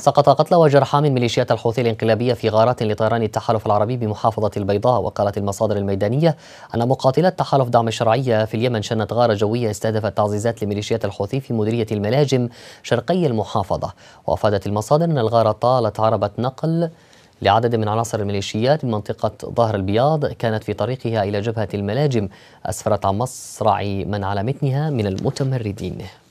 سقط قتلى وجرحى من ميليشيات الحوثي الانقلابية في غارات لطيران التحالف العربي بمحافظة البيضاء وقالت المصادر الميدانية أن مقاتلات تحالف دعم الشرعية في اليمن شنت غارة جوية استهدفت تعزيزات لميليشيات الحوثي في مديرية الملاجم شرقي المحافظة وأفادت المصادر أن الغارة طالت عربة نقل لعدد من عناصر الميليشيات من منطقة ظهر البياض كانت في طريقها إلى جبهة الملاجم أسفرت عن مصرع من على متنها من المتمردين